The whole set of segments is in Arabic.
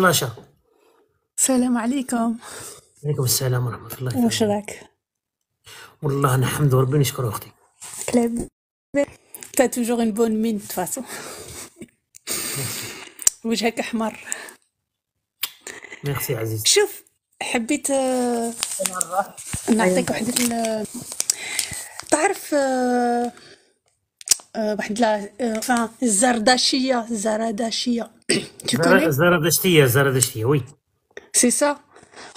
12 السلام عليكم وعليكم السلام ورحمه الله وبركاته واش راك والله نحمد ربي نشكر اختي كلاب تا توجور اون بون مين تفاسو وجهك احمر ميرسي عزيز شوف حبيت آه، نعطيك واحد تعرف آه، آه، واحد لا الزردشيه الزردشيه tu connais Zaradastia, euh, Zaradastia, oui. C'est ça.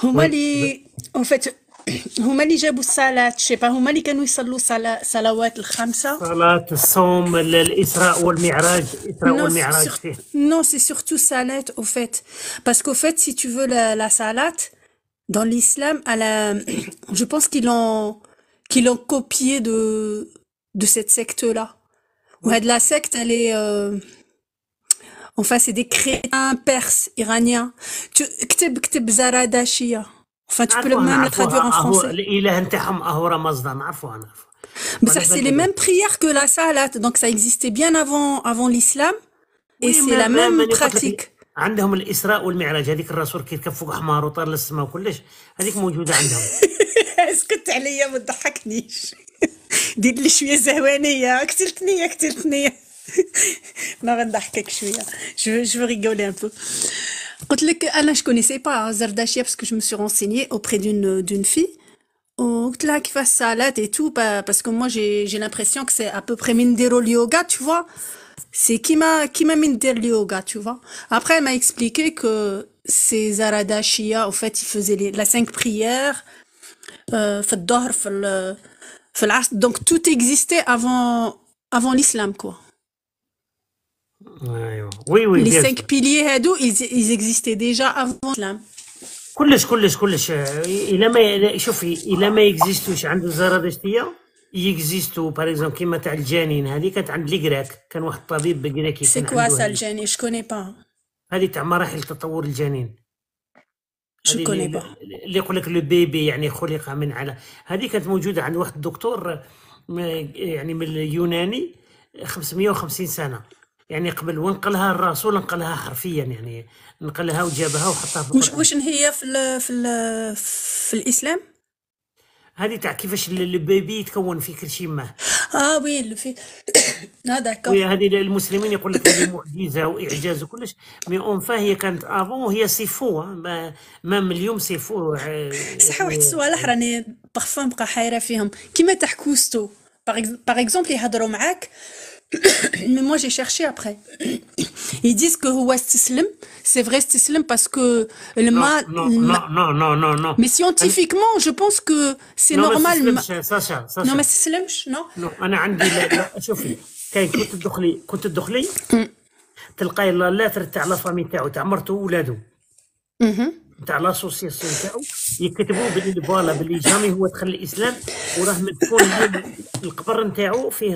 Oui. En fait, Humali jabou salat, je sais pas, Humali kanou yisallou salawat l'khamsa. Salat, som, l'isra ou l'mi'raj, Non, c'est surtout salat, au fait. Parce qu'au fait, si tu veux la, la salat, dans l'islam, la... je pense qu'ils l'ont qu copié de, de cette secte-là. Ouais, de la secte, elle est... Euh, Enfin, c'est des crétins perses, iraniens. Tu, ktib كتب زرادشية. Enfin, tu peux le même le traduire en français. Mais نتاعهم c'est les mêmes prières que la salat, donc ça existait bien avant avant l'islam et c'est la même pratique. عندهم الاسراء والمعراج هذيك الرسول كيركب فوق حمار وطار للسماء وكلش هذيك موجوده عندهم اسكت عليا ما تضحكنيش دير لي شويه زهوانيه قتلتني قتلتني je veux rigoler un peu je ان بو je connaissais pas hein, Zaradashia parce que je me suis renseignée auprès d'une euh, d'une fille qui fait كيفاش السلطات et tout parce que moi j'ai j'ai l'impression que c'est à peu près desro yoga tu vois c'est qui m'a qui m'a le yoga tu vois après elle m'a expliqué que ces Zaradashia au fait ils faisaient la cinq prières euh, euh donc tout existait avant avant l'islam quoi ايوا وي وي لي 5 بيلي هادو ايز اكزيستي ديجا افون l'islam كلش كلش كلش الا ما شوفي الا ما اكزيستوش عند الزرادشتيه يكزيستو باغ اكزومبل كيما تاع الجنين هذه كانت عند الكراك كان واحد الطبيب بكراكي سي كوا سا الجنين شكوني با هذه تاع مراحل تطور الجنين شكوني با اللي يقول لك لو بيبي يعني خلق من على هذه كانت موجوده عند واحد الدكتور يعني من اليوناني 550 سنه يعني قبل ونقلها الرسول نقلها حرفيا يعني نقلها وجابها وحطها في واش واش هي في ال في ال في الاسلام هذه تاع كيفاش البيبي يتكون في كل شيء ما اه وي في هذاك هذه المسلمين يقول لك هذه معجزه واعجاز وكلش مي اون فا هي كانت افون وهي سي فو آه، مام اليوم سي فو آه، صح واحد يعني اخر راني يعني بارفان بقى حايره فيهم كيما تاع كوستو باغ اكزومبل يهضروا معاك Mais moi, j'ai cherché après. Ils disent que c'est vrai, Islam, parce que le non, Non, Non, non, non, Mais scientifiquement, je pense que c'est normal. non, mais c'est Islam, non Non, on a dit. كنت كنت لا يكتبوا جامي هو فيه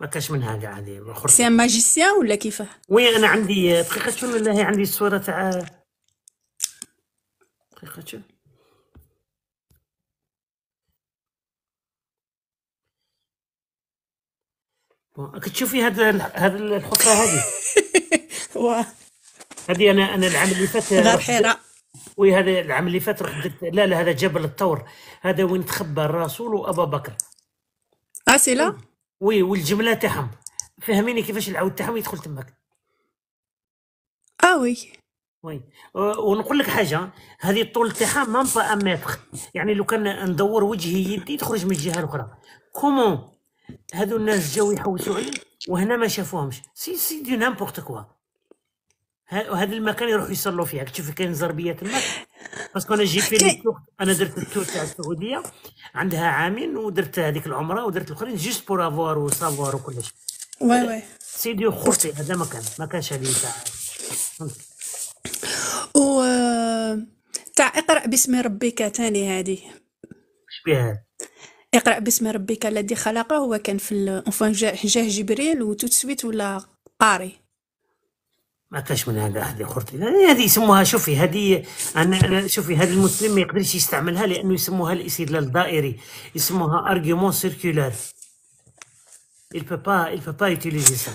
ما كاش منها كاع هذه سي ماجيسيان ولا كيفاه وي انا عندي دقيقه شوف ولا هي عندي الصوره تاع دقيقه شو كتشوفي هاد هاد الحفره هذه واه هذه انا انا العام اللي فات وي هذا العام اللي فات رحت لا لا هذا جبل الثور هذا وين تخبى الرسول وابا بكر اه سي لا وي والجمله تاعهم فهميني كيفاش العود تاعهم يدخل تماك اه وي وي أه، ونقول لك حاجه هذه الطول تاعها مام با ان متر يعني لو كان ندور وجهي يدي تخرج من الجهه الاخرى كومون هذو الناس جاو يحوسوا عليه وهنا ما شافوهمش سي سي دي نامبورت كوا وهذا المكان يروحوا يصلوا فيها تشوف كاين زربيه تما باسكو انا جيت في انا درت التور تاع السعوديه عندها عامين ودرت هذيك العمره ودرت الاخرين جوست بور افوار وسافوار وكل شيء وي وي سيدي خرطي هذا ما كان ما كانش هذه تاع و تاع اقرا باسم ربك ثاني هذه بها اقرا باسم ربك الذي خلقه هو كان في اونفون جاه جبريل وتوت سويت ولا قاري ما كاش من هذا هذه خرطي هذه يسموها شوفي هذه انا شوفي هذا المسلم ما يقدرش يستعملها لانه يسموها الاستدلال الدائري يسموها ارجيومون سيركولار il peut pas il peut pas utiliser ça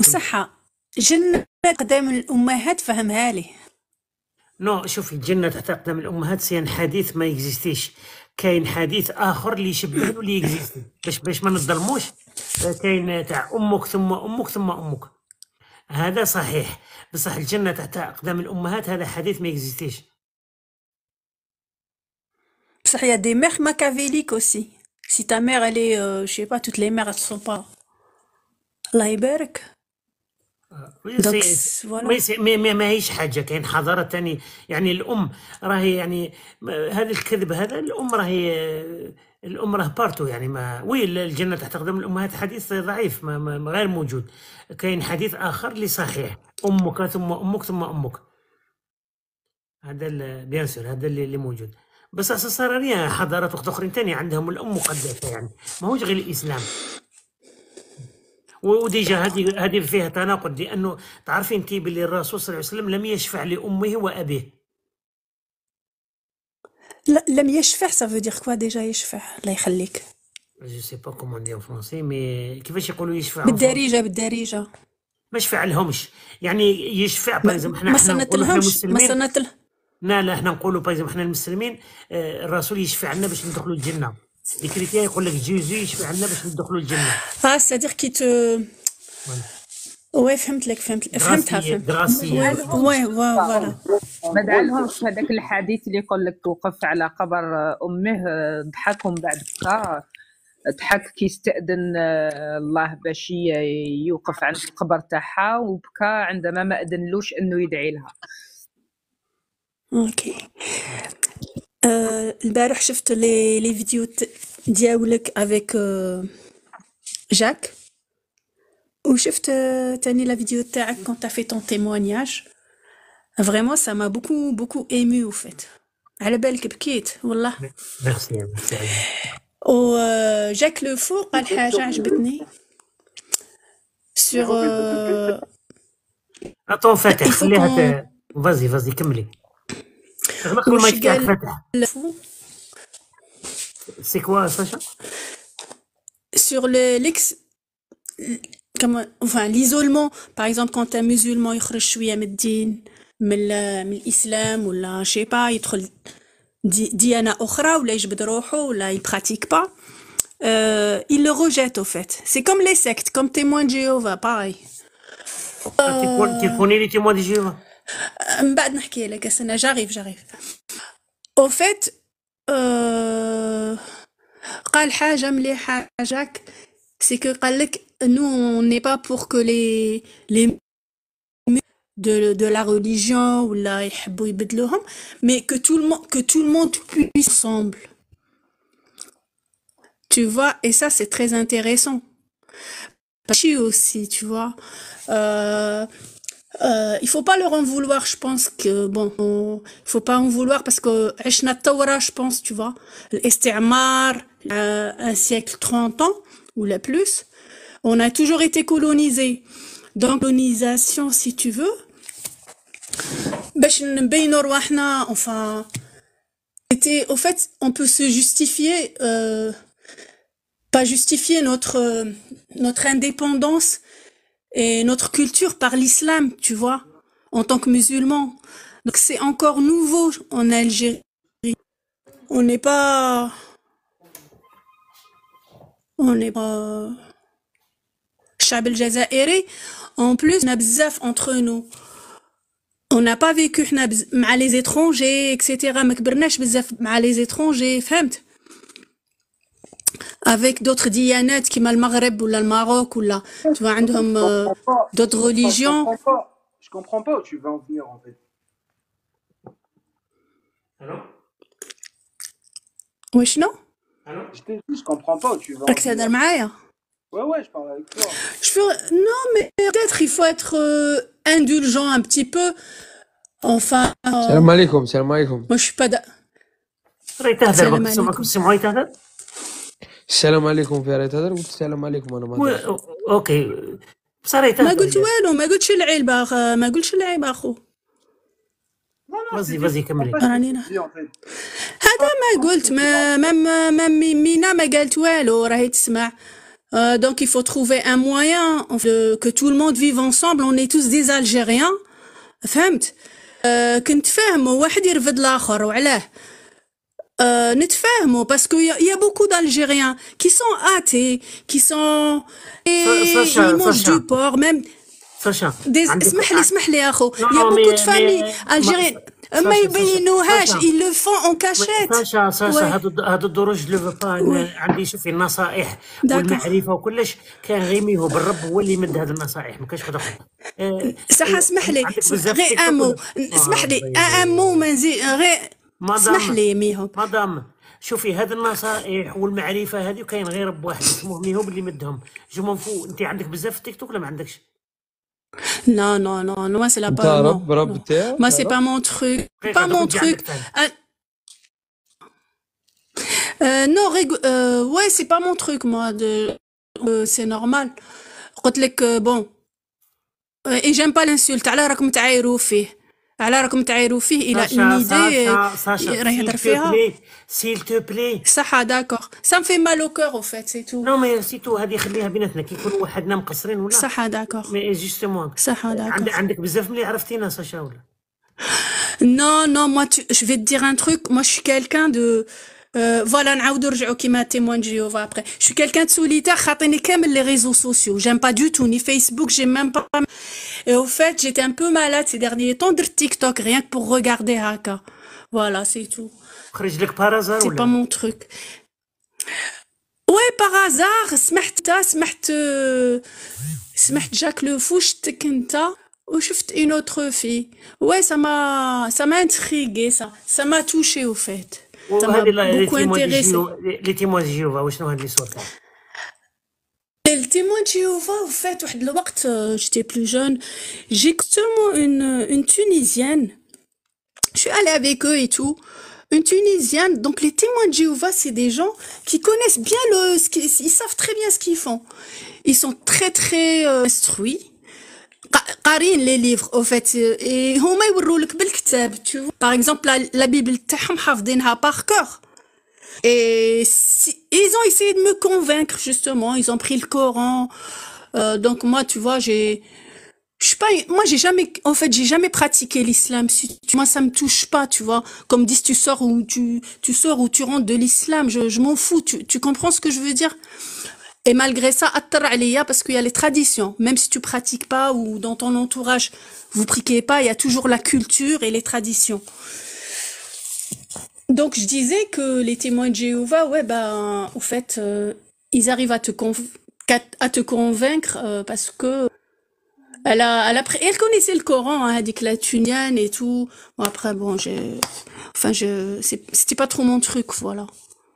وصحة جنة قدام الأمهات فهمها لي نو شوفي الجنة تحت أقدام الأمهات سين حديث ما يكزيستيش كاين حديث آخر اللي يشبه اللي يكزيستي باش باش ما نظلموش كاين تاع أمك ثم أمك ثم أمك هذا صحيح بصح الجنة تحت أقدام الأمهات هذا حديث ما يكزيستيش بصح يا دي ميغ ماكافيليك أوسي سي تا ميغ الي جو با توت لي ميغ سون با الله يبارك آه، وي سي مي مي ماهيش حاجه كاين حضاره ثاني يعني الام راهي يعني هذا الكذب هذا الام راهي الام راه بارتو يعني ما وي الجنه تحت قدم الامهات حديث ضعيف ما, ما غير موجود كاين حديث اخر اللي صحيح امك ثم امك ثم امك هذا بيان سور هذا اللي موجود بس صار صار حضارات وقت اخرين ثانيه عندهم الام مقدسه يعني ماهوش غير الاسلام وديجا هذه هذه فيها تناقض لانه تعرفين انت باللي الرسول صلى الله عليه وسلم لم يشفع لامه وابيه لا, لم يشفع سافو دير كوا ديجا يشفع الله يخليك جو سي با كومون دي فرونسي مي كيفاش يقولوا يشفع بالدارجه بالدارجه ما شفع لهمش يعني يشفع بايزم حنا ما سنتلهمش ما سنتل لا لا حنا نقولوا بايزم حنا المسلمين الرسول يشفع لنا باش ندخلوا الجنه لي كريتيان يقول لك جيزو يشفع لنا باش ندخلوا الجنه فا سادير كي تو وي فهمت لك فهمت فهمتها فهمت وي فوالا ما دعالهمش هذاك الحديث اللي يقول لك وقف على قبر آه، امه ضحك آه، ومن بعد بكا ضحك استاذن آه، الله باش يوقف عند القبر تاعها وبكى عندما ما أذنلوش انه يدعي لها اوكي euh, البارح شفت لي لي فيديو ديالك افيك جاك Au chef de Tani la vidéothèque, quand tu as fait ton témoignage, vraiment, ça m'a beaucoup, beaucoup ému, au fait. Elle est belle, qui est-ce Merci. Au hein, oh, euh, Jacques Lefour, sur... Euh, attends, en fait, je suis là. Vas-y, vas-y, Camille. C'est quoi, Sacha Sur le enfin l'isolement par exemple quand un musulman il شويه l'islam ou ou je sais pas il trouve il pratique pas euh، il le rejette au fait c'est comme les sectes comme témoins de Jéhovah pareil tu ah, connais les témoins de Jéhovah euh, bah, au fait euh، c'est que nous, on n'est pas pour que les, les de, de la religion ou la mais que tout le monde, que tout le monde puisse ensemble. Tu vois, et ça, c'est très intéressant. aussi, tu vois. Euh, euh, il faut pas leur en vouloir, je pense que bon, faut pas en vouloir parce que je pense, tu vois, l'estimar, euh, un siècle, 30 ans, ou la plus. On a toujours été colonisé. Donc, si tu veux. Enfin, était, au fait, on peut se justifier, euh, pas justifier notre, euh, notre indépendance et notre culture par l'islam, tu vois, en tant que musulman. Donc, c'est encore nouveau en Algérie. On n'est pas, on est pas chabel الجزائري en plus on a entre nous on n'a pas vécu avec les étrangers etc pas كبرناش bzaf les étrangers فهمت avec d'autres maghreb ou le Maroc ou Maroc, tu vois عندهم euh, d'autres religions je comprends pas où tu vas en venir en fait alors non? Ah je ne comprends pas où tu vas. Accès à Ouais, ouais, je parle avec toi. Je Non, mais peut-être il faut être euh, indulgent un petit peu. Enfin. Euh, salam alaikum, salam alaikum. Moi, je suis pas. Salam alaikum, salam alaikum. Salam alaikum, salam alaikum. Ok. صريت ما le والو ما قلتش العيل باخ ما قلتش العيب اخو vas-y كملي راني هذا ما قلت donc il faut trouver un moyen euh, que tout le monde vive ensemble. On est tous des Algériens. فهمت واحد euh, euh, y a beaucoup d'Algériens qui sont athées qui sont et ils mangent du porc même فرشا اسمح لي اسمح لي اخو يا بوكو دو فامي الجيريان ما يبينوهاش ils فون font en cachette ساشا ساشا هادو الدروج لو با عندي شوفي النصائح والمعرفه وكلش كان غيميه بالرب هو اللي يمد هاد النصائح ما كانش حد صح آه، إيه، اسمح لي غير امو آه، اسمح لي امو ما نزيد غير اسمح لي ميهو مدام شوفي هاد النصائح والمعرفه هذه كاين غير رب واحد اسمه ميهم اللي مدهم جو منفو انت عندك بزاف في التيك توك ولا ما عندكش؟ Non, non, non, moi c'est la pas. Moi c'est pas mon truc, pas mon truc. Euh, non, euh, ouais, c'est pas mon truc, moi. Euh, c'est normal. les que bon. Et j'aime pas l'insulte. Alors, tu as فيه. على راكم تعايروا فيه الى اون ايدي راه يهضر فيها سيل تو بلي صح داكوغ سا في مال او كور او فات سي تو نو مي سي تو هذه خليها بيناتنا كي نكونوا وحدنا مقصرين ولا صح داكوغ مي جوستومون صح داكوغ عندك بزاف ملي عرفتينا ساشا ولا نو نو moi, جو في دير ان تروك un شي كالكان دو Euh, voilà, Jéhovah après. Je suis quelqu'un de solitaire, les réseaux sociaux. J'aime pas du tout, ni Facebook, j'ai même pas. Et au fait, j'étais un peu malade ces derniers temps de TikTok, rien que pour regarder Haka. Voilà, c'est tout. C'est pas mon truc. Ouais, par hasard, smerta, smert, euh, Jacques le fou, j'tekinta, ou oh, vu une autre fille. Ouais, ça m'a, ça m'a intrigué, ça. Ça m'a touché, au fait ça beaucoup intéressé. Les témoins de Jéhovah, les témoin de Jéhovah, en fait, euh, j'étais plus jeune, j'ai seulement une, une Tunisienne. Je suis allée avec eux et tout une Tunisienne. Donc les témoins de Jéhovah, c'est des gens qui connaissent bien le, ce ils savent très bien ce qu'ils font. Ils sont très très euh, instruits. قارين les livres en fait euh, par exemple la bible par اكزومبل par Et ils ont essayé de me convaincre, justement. Ils ont pris le Coran. Euh, donc, moi, tu vois, j'ai. Je suis pas. Moi, j'ai jamais. En fait, j'ai jamais pratiqué l'islam. Si, tu, moi, ça me touche pas, tu vois. Comme disent, tu sors ou tu, tu sors ou tu rentres de l'islam. Je, je m'en fous. Tu, tu comprends ce que je veux dire? Et malgré ça, parce qu'il y a les traditions. Même si tu pratiques pas ou dans ton entourage, vous priquez pas, il y a toujours la culture et les traditions. Donc, je disais que les témoins de Jéhovah, ouais, ben, au fait, euh, ils arrivent à te, à te convaincre euh, parce que elle, a, elle, elle connaissait le Coran, hein, elle dit que la tunienne et tout. Bon, après, bon, j'ai, enfin, je, c'était pas trop mon truc, voilà.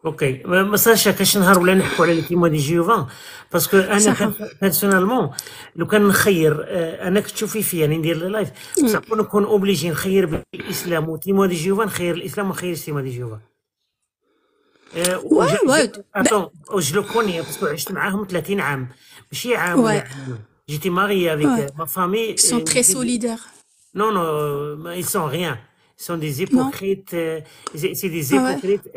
اوكي ما صارش كاش نهار ولا نحكوا على ليكيمو دي جيوفان باسكو انا بيرسونالمون لو كان نخير انا كنت تشوفي فيا يعني ندير لايف بصح نكون اوبليجي نخير بين الاسلام دي جيوفان نخير الاسلام ونخير تيما دي جيوفان واي واي اتون جو لو كوني باسكو عشت معاهم 30 عام ماشي عام جيتي ماري افيك ما فامي سون تري سوليدير نو نو ما sont ريان سون دي زيبوكريت سي دي زيبوكريت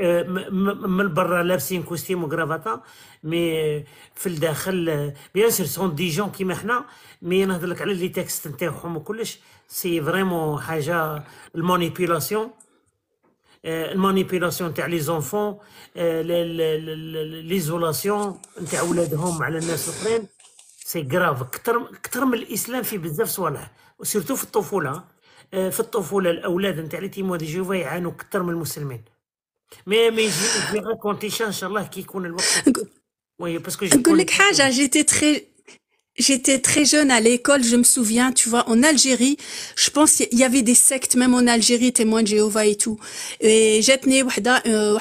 من برا لابسين كوستيم وكرافاتا مي euh, في الداخل بيان سور سون دي جون كيما حنا مي نهضر لك على لي تكست نتاعهم وكلش سي فريمون حاجه المانيبيلاسيون euh، المانيبيلاسيون تاع لي زونفون euh، ليزولاسيون نتاع ولادهم على الناس الاخرين سي كراف كثر كثر من الاسلام في بزاف صوالح وسيرتو في الطفوله آه، في الطفوله الاولاد نتاع لي تيمو دي جوفا يعانوا اكثر من المسلمين مي مي جي ان شاء الله كي يكون الوقت وي باسكو نقول لك حاجه جيتي تخي J'étais très jeune à l'école, je me souviens, tu vois, en Algérie, je pense il y avait des sectes, même en Algérie, témoins de Jéhovah et tout. Et j'ai tenu euh,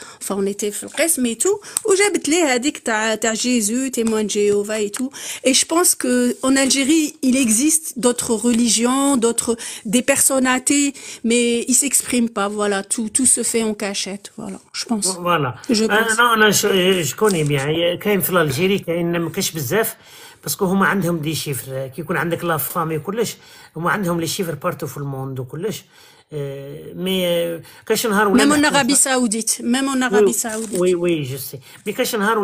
enfin on était mais et tout, où j'ai dit que t'as Jésus, témoins de Jéhovah et tout. Et je pense que en Algérie, il existe d'autres religions, d'autres, des personnes athées, mais ils s'expriment pas, voilà, tout, tout se fait en cachette, voilà, je pense. Voilà. Je, ah, non, non, je, connais bien. Quand pas بزاف باسكو هما عندهم دي شيفر كي يكون عندك لا فامي وكلش هما عندهم لي شيفر بارتو في الموند وكلش آه، مي كاش نهار ولا ميم اون ارابي ساوديت ميم اون وي وي جو سي مي كاش نهار